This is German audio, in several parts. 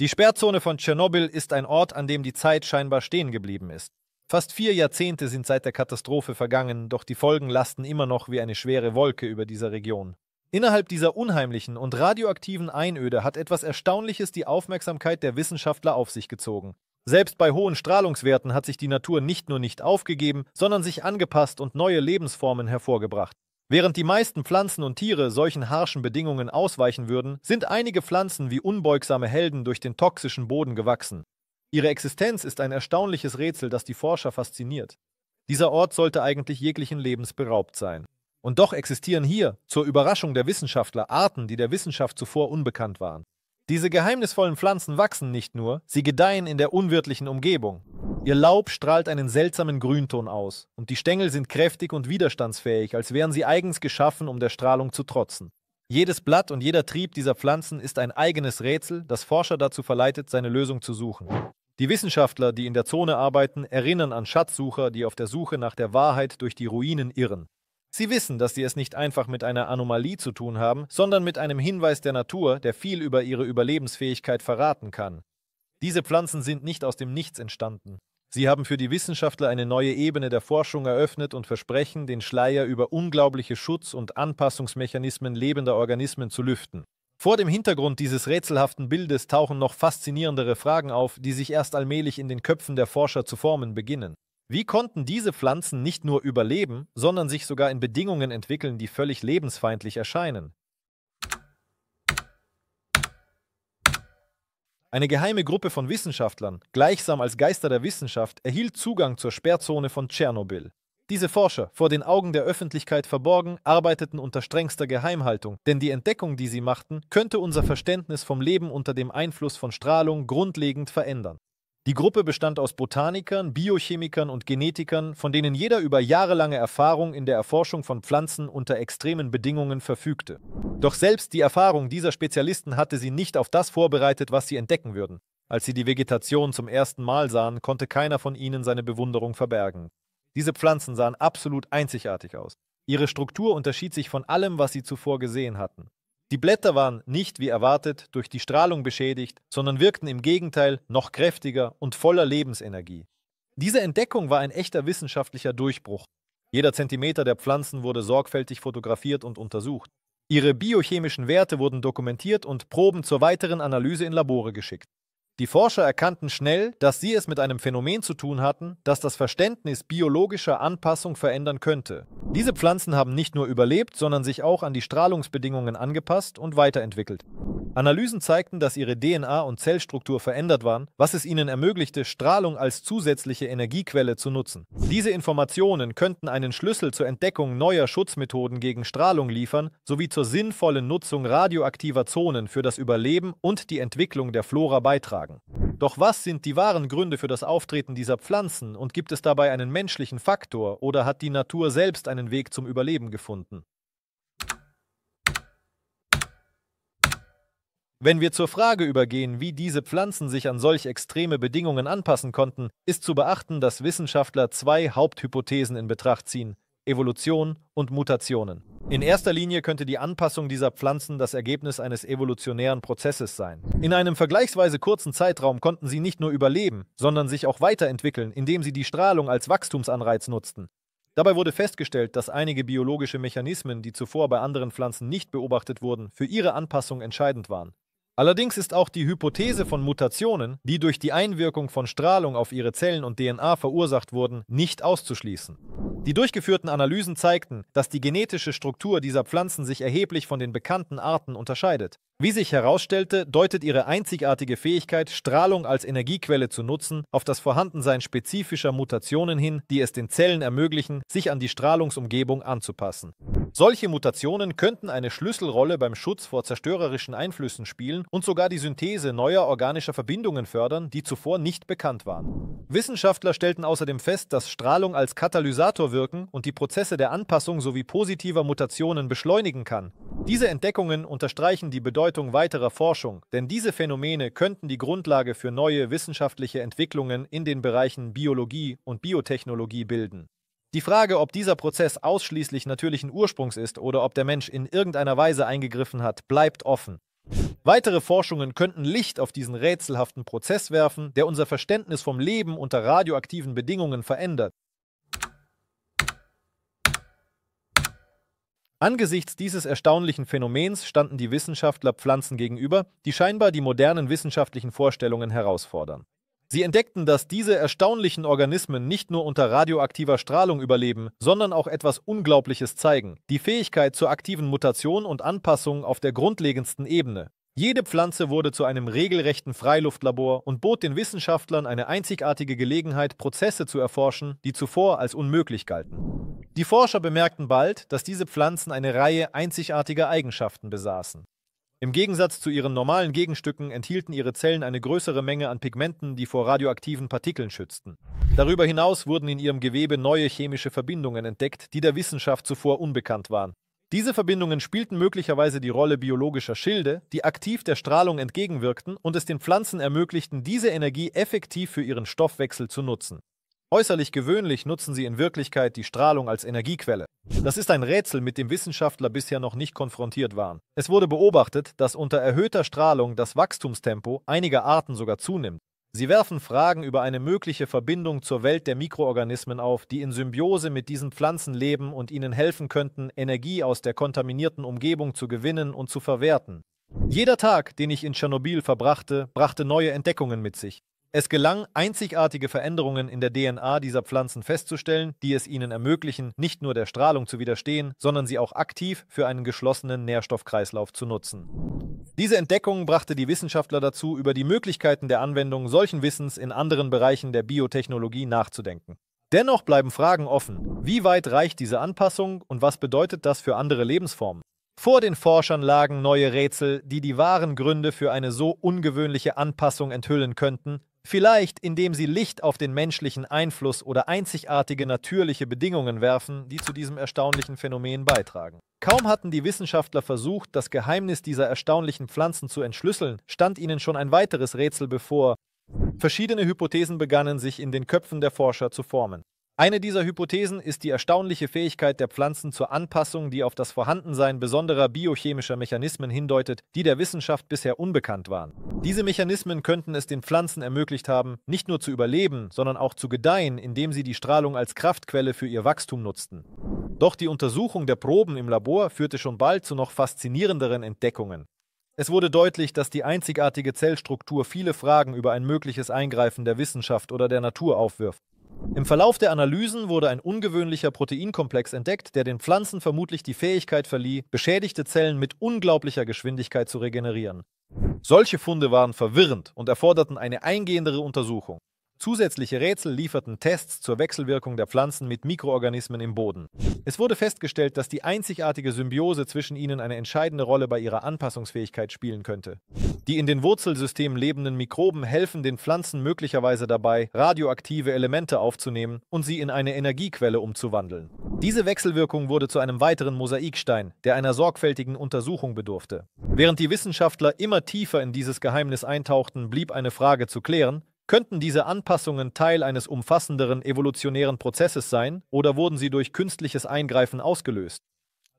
Die Sperrzone von Tschernobyl ist ein Ort, an dem die Zeit scheinbar stehen geblieben ist. Fast vier Jahrzehnte sind seit der Katastrophe vergangen, doch die Folgen lasten immer noch wie eine schwere Wolke über dieser Region. Innerhalb dieser unheimlichen und radioaktiven Einöde hat etwas Erstaunliches die Aufmerksamkeit der Wissenschaftler auf sich gezogen. Selbst bei hohen Strahlungswerten hat sich die Natur nicht nur nicht aufgegeben, sondern sich angepasst und neue Lebensformen hervorgebracht. Während die meisten Pflanzen und Tiere solchen harschen Bedingungen ausweichen würden, sind einige Pflanzen wie unbeugsame Helden durch den toxischen Boden gewachsen. Ihre Existenz ist ein erstaunliches Rätsel, das die Forscher fasziniert. Dieser Ort sollte eigentlich jeglichen Lebens beraubt sein. Und doch existieren hier, zur Überraschung der Wissenschaftler, Arten, die der Wissenschaft zuvor unbekannt waren. Diese geheimnisvollen Pflanzen wachsen nicht nur, sie gedeihen in der unwirtlichen Umgebung. Ihr Laub strahlt einen seltsamen Grünton aus, und die Stängel sind kräftig und widerstandsfähig, als wären sie eigens geschaffen, um der Strahlung zu trotzen. Jedes Blatt und jeder Trieb dieser Pflanzen ist ein eigenes Rätsel, das Forscher dazu verleitet, seine Lösung zu suchen. Die Wissenschaftler, die in der Zone arbeiten, erinnern an Schatzsucher, die auf der Suche nach der Wahrheit durch die Ruinen irren. Sie wissen, dass sie es nicht einfach mit einer Anomalie zu tun haben, sondern mit einem Hinweis der Natur, der viel über ihre Überlebensfähigkeit verraten kann. Diese Pflanzen sind nicht aus dem Nichts entstanden. Sie haben für die Wissenschaftler eine neue Ebene der Forschung eröffnet und versprechen, den Schleier über unglaubliche Schutz- und Anpassungsmechanismen lebender Organismen zu lüften. Vor dem Hintergrund dieses rätselhaften Bildes tauchen noch faszinierendere Fragen auf, die sich erst allmählich in den Köpfen der Forscher zu formen beginnen. Wie konnten diese Pflanzen nicht nur überleben, sondern sich sogar in Bedingungen entwickeln, die völlig lebensfeindlich erscheinen? Eine geheime Gruppe von Wissenschaftlern, gleichsam als Geister der Wissenschaft, erhielt Zugang zur Sperrzone von Tschernobyl. Diese Forscher, vor den Augen der Öffentlichkeit verborgen, arbeiteten unter strengster Geheimhaltung, denn die Entdeckung, die sie machten, könnte unser Verständnis vom Leben unter dem Einfluss von Strahlung grundlegend verändern. Die Gruppe bestand aus Botanikern, Biochemikern und Genetikern, von denen jeder über jahrelange Erfahrung in der Erforschung von Pflanzen unter extremen Bedingungen verfügte. Doch selbst die Erfahrung dieser Spezialisten hatte sie nicht auf das vorbereitet, was sie entdecken würden. Als sie die Vegetation zum ersten Mal sahen, konnte keiner von ihnen seine Bewunderung verbergen. Diese Pflanzen sahen absolut einzigartig aus. Ihre Struktur unterschied sich von allem, was sie zuvor gesehen hatten. Die Blätter waren nicht wie erwartet durch die Strahlung beschädigt, sondern wirkten im Gegenteil noch kräftiger und voller Lebensenergie. Diese Entdeckung war ein echter wissenschaftlicher Durchbruch. Jeder Zentimeter der Pflanzen wurde sorgfältig fotografiert und untersucht. Ihre biochemischen Werte wurden dokumentiert und Proben zur weiteren Analyse in Labore geschickt. Die Forscher erkannten schnell, dass sie es mit einem Phänomen zu tun hatten, das das Verständnis biologischer Anpassung verändern könnte. Diese Pflanzen haben nicht nur überlebt, sondern sich auch an die Strahlungsbedingungen angepasst und weiterentwickelt. Analysen zeigten, dass ihre DNA und Zellstruktur verändert waren, was es ihnen ermöglichte, Strahlung als zusätzliche Energiequelle zu nutzen. Diese Informationen könnten einen Schlüssel zur Entdeckung neuer Schutzmethoden gegen Strahlung liefern, sowie zur sinnvollen Nutzung radioaktiver Zonen für das Überleben und die Entwicklung der Flora beitragen sagen. Doch was sind die wahren Gründe für das Auftreten dieser Pflanzen und gibt es dabei einen menschlichen Faktor oder hat die Natur selbst einen Weg zum Überleben gefunden? Wenn wir zur Frage übergehen, wie diese Pflanzen sich an solch extreme Bedingungen anpassen konnten, ist zu beachten, dass Wissenschaftler zwei Haupthypothesen in Betracht ziehen. Evolution und Mutationen. In erster Linie könnte die Anpassung dieser Pflanzen das Ergebnis eines evolutionären Prozesses sein. In einem vergleichsweise kurzen Zeitraum konnten sie nicht nur überleben, sondern sich auch weiterentwickeln, indem sie die Strahlung als Wachstumsanreiz nutzten. Dabei wurde festgestellt, dass einige biologische Mechanismen, die zuvor bei anderen Pflanzen nicht beobachtet wurden, für ihre Anpassung entscheidend waren. Allerdings ist auch die Hypothese von Mutationen, die durch die Einwirkung von Strahlung auf ihre Zellen und DNA verursacht wurden, nicht auszuschließen. Die durchgeführten Analysen zeigten, dass die genetische Struktur dieser Pflanzen sich erheblich von den bekannten Arten unterscheidet. Wie sich herausstellte, deutet ihre einzigartige Fähigkeit, Strahlung als Energiequelle zu nutzen, auf das Vorhandensein spezifischer Mutationen hin, die es den Zellen ermöglichen, sich an die Strahlungsumgebung anzupassen. Solche Mutationen könnten eine Schlüsselrolle beim Schutz vor zerstörerischen Einflüssen spielen und sogar die Synthese neuer organischer Verbindungen fördern, die zuvor nicht bekannt waren. Wissenschaftler stellten außerdem fest, dass Strahlung als Katalysator wirken und die Prozesse der Anpassung sowie positiver Mutationen beschleunigen kann. Diese Entdeckungen unterstreichen die Bedeutung weiterer Forschung, denn diese Phänomene könnten die Grundlage für neue wissenschaftliche Entwicklungen in den Bereichen Biologie und Biotechnologie bilden. Die Frage, ob dieser Prozess ausschließlich natürlichen Ursprungs ist oder ob der Mensch in irgendeiner Weise eingegriffen hat, bleibt offen. Weitere Forschungen könnten Licht auf diesen rätselhaften Prozess werfen, der unser Verständnis vom Leben unter radioaktiven Bedingungen verändert. Angesichts dieses erstaunlichen Phänomens standen die Wissenschaftler Pflanzen gegenüber, die scheinbar die modernen wissenschaftlichen Vorstellungen herausfordern. Sie entdeckten, dass diese erstaunlichen Organismen nicht nur unter radioaktiver Strahlung überleben, sondern auch etwas Unglaubliches zeigen, die Fähigkeit zur aktiven Mutation und Anpassung auf der grundlegendsten Ebene. Jede Pflanze wurde zu einem regelrechten Freiluftlabor und bot den Wissenschaftlern eine einzigartige Gelegenheit, Prozesse zu erforschen, die zuvor als unmöglich galten. Die Forscher bemerkten bald, dass diese Pflanzen eine Reihe einzigartiger Eigenschaften besaßen. Im Gegensatz zu ihren normalen Gegenstücken enthielten ihre Zellen eine größere Menge an Pigmenten, die vor radioaktiven Partikeln schützten. Darüber hinaus wurden in ihrem Gewebe neue chemische Verbindungen entdeckt, die der Wissenschaft zuvor unbekannt waren. Diese Verbindungen spielten möglicherweise die Rolle biologischer Schilde, die aktiv der Strahlung entgegenwirkten und es den Pflanzen ermöglichten, diese Energie effektiv für ihren Stoffwechsel zu nutzen. Äußerlich gewöhnlich nutzen sie in Wirklichkeit die Strahlung als Energiequelle. Das ist ein Rätsel, mit dem Wissenschaftler bisher noch nicht konfrontiert waren. Es wurde beobachtet, dass unter erhöhter Strahlung das Wachstumstempo einiger Arten sogar zunimmt. Sie werfen Fragen über eine mögliche Verbindung zur Welt der Mikroorganismen auf, die in Symbiose mit diesen Pflanzen leben und ihnen helfen könnten, Energie aus der kontaminierten Umgebung zu gewinnen und zu verwerten. Jeder Tag, den ich in Tschernobyl verbrachte, brachte neue Entdeckungen mit sich. Es gelang, einzigartige Veränderungen in der DNA dieser Pflanzen festzustellen, die es ihnen ermöglichen, nicht nur der Strahlung zu widerstehen, sondern sie auch aktiv für einen geschlossenen Nährstoffkreislauf zu nutzen. Diese Entdeckung brachte die Wissenschaftler dazu, über die Möglichkeiten der Anwendung solchen Wissens in anderen Bereichen der Biotechnologie nachzudenken. Dennoch bleiben Fragen offen. Wie weit reicht diese Anpassung und was bedeutet das für andere Lebensformen? Vor den Forschern lagen neue Rätsel, die die wahren Gründe für eine so ungewöhnliche Anpassung enthüllen könnten Vielleicht indem sie Licht auf den menschlichen Einfluss oder einzigartige natürliche Bedingungen werfen, die zu diesem erstaunlichen Phänomen beitragen. Kaum hatten die Wissenschaftler versucht, das Geheimnis dieser erstaunlichen Pflanzen zu entschlüsseln, stand ihnen schon ein weiteres Rätsel bevor. Verschiedene Hypothesen begannen sich in den Köpfen der Forscher zu formen. Eine dieser Hypothesen ist die erstaunliche Fähigkeit der Pflanzen zur Anpassung, die auf das Vorhandensein besonderer biochemischer Mechanismen hindeutet, die der Wissenschaft bisher unbekannt waren. Diese Mechanismen könnten es den Pflanzen ermöglicht haben, nicht nur zu überleben, sondern auch zu gedeihen, indem sie die Strahlung als Kraftquelle für ihr Wachstum nutzten. Doch die Untersuchung der Proben im Labor führte schon bald zu noch faszinierenderen Entdeckungen. Es wurde deutlich, dass die einzigartige Zellstruktur viele Fragen über ein mögliches Eingreifen der Wissenschaft oder der Natur aufwirft. Im Verlauf der Analysen wurde ein ungewöhnlicher Proteinkomplex entdeckt, der den Pflanzen vermutlich die Fähigkeit verlieh, beschädigte Zellen mit unglaublicher Geschwindigkeit zu regenerieren. Solche Funde waren verwirrend und erforderten eine eingehendere Untersuchung. Zusätzliche Rätsel lieferten Tests zur Wechselwirkung der Pflanzen mit Mikroorganismen im Boden. Es wurde festgestellt, dass die einzigartige Symbiose zwischen ihnen eine entscheidende Rolle bei ihrer Anpassungsfähigkeit spielen könnte. Die in den Wurzelsystemen lebenden Mikroben helfen den Pflanzen möglicherweise dabei, radioaktive Elemente aufzunehmen und sie in eine Energiequelle umzuwandeln. Diese Wechselwirkung wurde zu einem weiteren Mosaikstein, der einer sorgfältigen Untersuchung bedurfte. Während die Wissenschaftler immer tiefer in dieses Geheimnis eintauchten, blieb eine Frage zu klären, Könnten diese Anpassungen Teil eines umfassenderen evolutionären Prozesses sein oder wurden sie durch künstliches Eingreifen ausgelöst?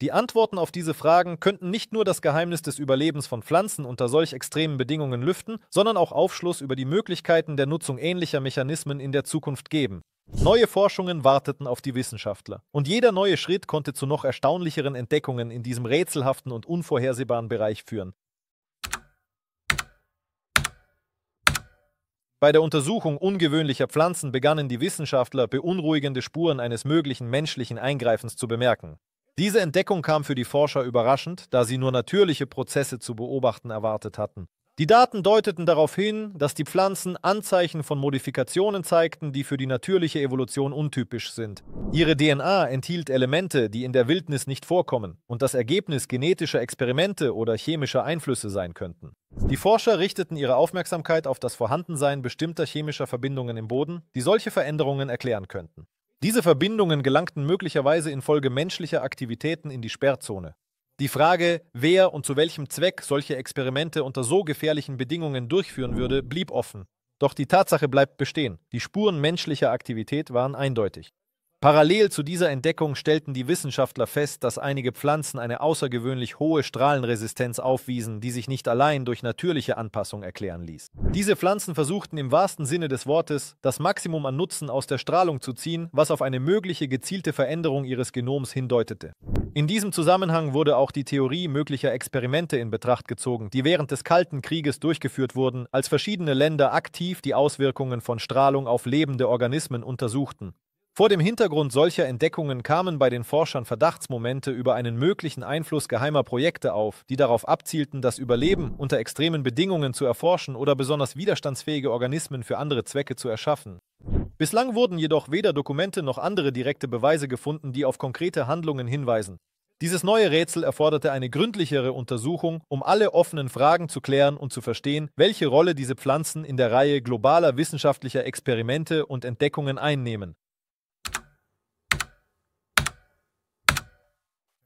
Die Antworten auf diese Fragen könnten nicht nur das Geheimnis des Überlebens von Pflanzen unter solch extremen Bedingungen lüften, sondern auch Aufschluss über die Möglichkeiten der Nutzung ähnlicher Mechanismen in der Zukunft geben. Neue Forschungen warteten auf die Wissenschaftler, und jeder neue Schritt konnte zu noch erstaunlicheren Entdeckungen in diesem rätselhaften und unvorhersehbaren Bereich führen. Bei der Untersuchung ungewöhnlicher Pflanzen begannen die Wissenschaftler beunruhigende Spuren eines möglichen menschlichen Eingreifens zu bemerken. Diese Entdeckung kam für die Forscher überraschend, da sie nur natürliche Prozesse zu beobachten erwartet hatten. Die Daten deuteten darauf hin, dass die Pflanzen Anzeichen von Modifikationen zeigten, die für die natürliche Evolution untypisch sind. Ihre DNA enthielt Elemente, die in der Wildnis nicht vorkommen und das Ergebnis genetischer Experimente oder chemischer Einflüsse sein könnten. Die Forscher richteten ihre Aufmerksamkeit auf das Vorhandensein bestimmter chemischer Verbindungen im Boden, die solche Veränderungen erklären könnten. Diese Verbindungen gelangten möglicherweise infolge menschlicher Aktivitäten in die Sperrzone. Die Frage, wer und zu welchem Zweck solche Experimente unter so gefährlichen Bedingungen durchführen würde, blieb offen. Doch die Tatsache bleibt bestehen, die Spuren menschlicher Aktivität waren eindeutig. Parallel zu dieser Entdeckung stellten die Wissenschaftler fest, dass einige Pflanzen eine außergewöhnlich hohe Strahlenresistenz aufwiesen, die sich nicht allein durch natürliche Anpassung erklären ließ. Diese Pflanzen versuchten im wahrsten Sinne des Wortes, das Maximum an Nutzen aus der Strahlung zu ziehen, was auf eine mögliche gezielte Veränderung ihres Genoms hindeutete. In diesem Zusammenhang wurde auch die Theorie möglicher Experimente in Betracht gezogen, die während des Kalten Krieges durchgeführt wurden, als verschiedene Länder aktiv die Auswirkungen von Strahlung auf lebende Organismen untersuchten. Vor dem Hintergrund solcher Entdeckungen kamen bei den Forschern Verdachtsmomente über einen möglichen Einfluss geheimer Projekte auf, die darauf abzielten, das Überleben unter extremen Bedingungen zu erforschen oder besonders widerstandsfähige Organismen für andere Zwecke zu erschaffen. Bislang wurden jedoch weder Dokumente noch andere direkte Beweise gefunden, die auf konkrete Handlungen hinweisen. Dieses neue Rätsel erforderte eine gründlichere Untersuchung, um alle offenen Fragen zu klären und zu verstehen, welche Rolle diese Pflanzen in der Reihe globaler wissenschaftlicher Experimente und Entdeckungen einnehmen.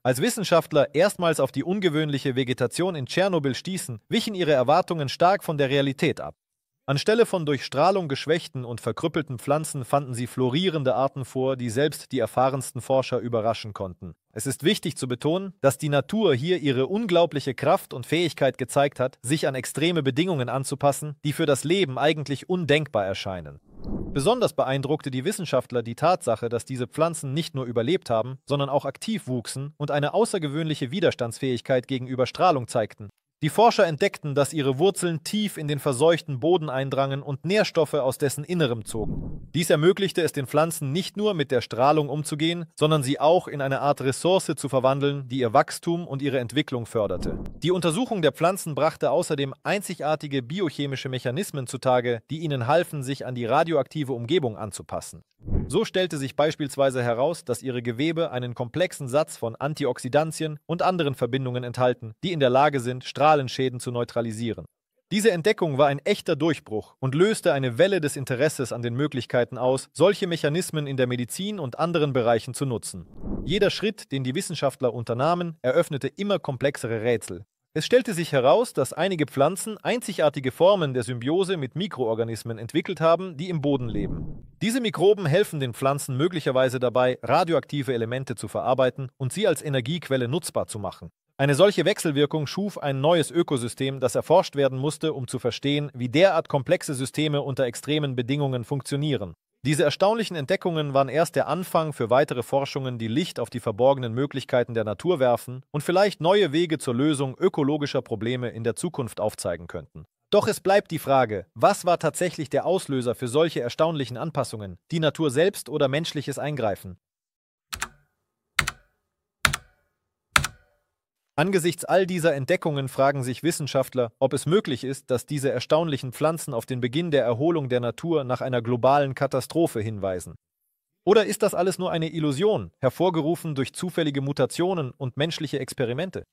Als Wissenschaftler erstmals auf die ungewöhnliche Vegetation in Tschernobyl stießen, wichen ihre Erwartungen stark von der Realität ab. Anstelle von durch Strahlung geschwächten und verkrüppelten Pflanzen fanden sie florierende Arten vor, die selbst die erfahrensten Forscher überraschen konnten. Es ist wichtig zu betonen, dass die Natur hier ihre unglaubliche Kraft und Fähigkeit gezeigt hat, sich an extreme Bedingungen anzupassen, die für das Leben eigentlich undenkbar erscheinen. Besonders beeindruckte die Wissenschaftler die Tatsache, dass diese Pflanzen nicht nur überlebt haben, sondern auch aktiv wuchsen und eine außergewöhnliche Widerstandsfähigkeit gegenüber Strahlung zeigten. Die Forscher entdeckten, dass ihre Wurzeln tief in den verseuchten Boden eindrangen und Nährstoffe aus dessen Innerem zogen. Dies ermöglichte es den Pflanzen nicht nur mit der Strahlung umzugehen, sondern sie auch in eine Art Ressource zu verwandeln, die ihr Wachstum und ihre Entwicklung förderte. Die Untersuchung der Pflanzen brachte außerdem einzigartige biochemische Mechanismen zutage, die ihnen halfen, sich an die radioaktive Umgebung anzupassen. So stellte sich beispielsweise heraus, dass ihre Gewebe einen komplexen Satz von Antioxidantien und anderen Verbindungen enthalten, die in der Lage sind, Strahlung kollateralen Schäden zu neutralisieren. Diese Entdeckung war ein echter Durchbruch und löste eine Welle des Interesses an den Möglichkeiten aus, solche Mechanismen in der Medizin und anderen Bereichen zu nutzen. Jeder Schritt, den die Wissenschaftler unternahmen, eröffnete immer komplexere Rätsel. Es stellte sich heraus, dass einige Pflanzen einzigartige Formen der Symbiose mit Mikroorganismen entwickelt haben, die im Boden leben. Diese Mikroben helfen den Pflanzen möglicherweise dabei, radioaktive Elemente zu verarbeiten und sie als Energiequelle nutzbar zu machen. Eine solche Wechselwirkung schuf ein neues Ökosystem, das erforscht werden musste, um zu verstehen, wie derart komplexe Systeme unter extremen Bedingungen funktionieren. Diese erstaunlichen Entdeckungen waren erst der Anfang für weitere Forschungen, die Licht auf die verborgenen Möglichkeiten der Natur werfen und vielleicht neue Wege zur Lösung ökologischer Probleme in der Zukunft aufzeigen könnten. Doch es bleibt die Frage, was war tatsächlich der Auslöser für solche erstaunlichen Anpassungen, die Natur selbst oder menschliches Eingreifen? Angesichts all dieser Entdeckungen fragen sich Wissenschaftler, ob es möglich ist, dass diese erstaunlichen Pflanzen auf den Beginn der Erholung der Natur nach einer globalen Katastrophe hinweisen. Oder ist das alles nur eine Illusion, hervorgerufen durch zufällige Mutationen und menschliche Experimente?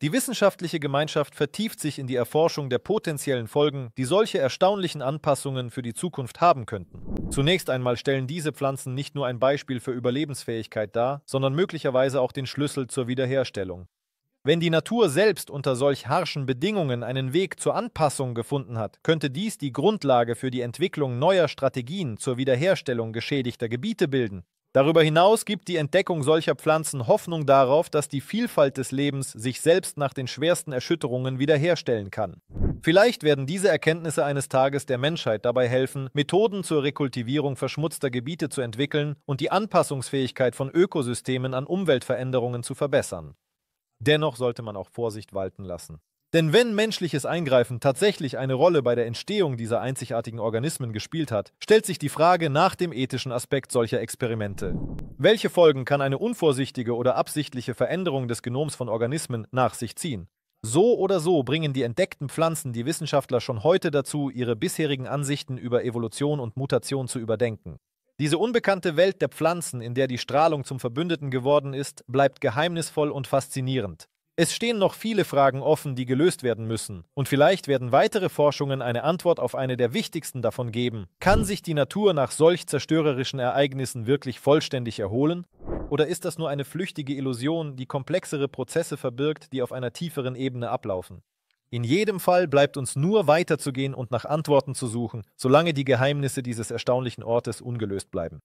Die wissenschaftliche Gemeinschaft vertieft sich in die Erforschung der potenziellen Folgen, die solche erstaunlichen Anpassungen für die Zukunft haben könnten. Zunächst einmal stellen diese Pflanzen nicht nur ein Beispiel für Überlebensfähigkeit dar, sondern möglicherweise auch den Schlüssel zur Wiederherstellung. Wenn die Natur selbst unter solch harschen Bedingungen einen Weg zur Anpassung gefunden hat, könnte dies die Grundlage für die Entwicklung neuer Strategien zur Wiederherstellung geschädigter Gebiete bilden. Darüber hinaus gibt die Entdeckung solcher Pflanzen Hoffnung darauf, dass die Vielfalt des Lebens sich selbst nach den schwersten Erschütterungen wiederherstellen kann. Vielleicht werden diese Erkenntnisse eines Tages der Menschheit dabei helfen, Methoden zur Rekultivierung verschmutzter Gebiete zu entwickeln und die Anpassungsfähigkeit von Ökosystemen an Umweltveränderungen zu verbessern. Dennoch sollte man auch Vorsicht walten lassen. Denn wenn menschliches Eingreifen tatsächlich eine Rolle bei der Entstehung dieser einzigartigen Organismen gespielt hat, stellt sich die Frage nach dem ethischen Aspekt solcher Experimente. Welche Folgen kann eine unvorsichtige oder absichtliche Veränderung des Genoms von Organismen nach sich ziehen? So oder so bringen die entdeckten Pflanzen die Wissenschaftler schon heute dazu, ihre bisherigen Ansichten über Evolution und Mutation zu überdenken. Diese unbekannte Welt der Pflanzen, in der die Strahlung zum Verbündeten geworden ist, bleibt geheimnisvoll und faszinierend. Es stehen noch viele Fragen offen, die gelöst werden müssen. Und vielleicht werden weitere Forschungen eine Antwort auf eine der wichtigsten davon geben. Kann sich die Natur nach solch zerstörerischen Ereignissen wirklich vollständig erholen? Oder ist das nur eine flüchtige Illusion, die komplexere Prozesse verbirgt, die auf einer tieferen Ebene ablaufen? In jedem Fall bleibt uns nur weiterzugehen und nach Antworten zu suchen, solange die Geheimnisse dieses erstaunlichen Ortes ungelöst bleiben.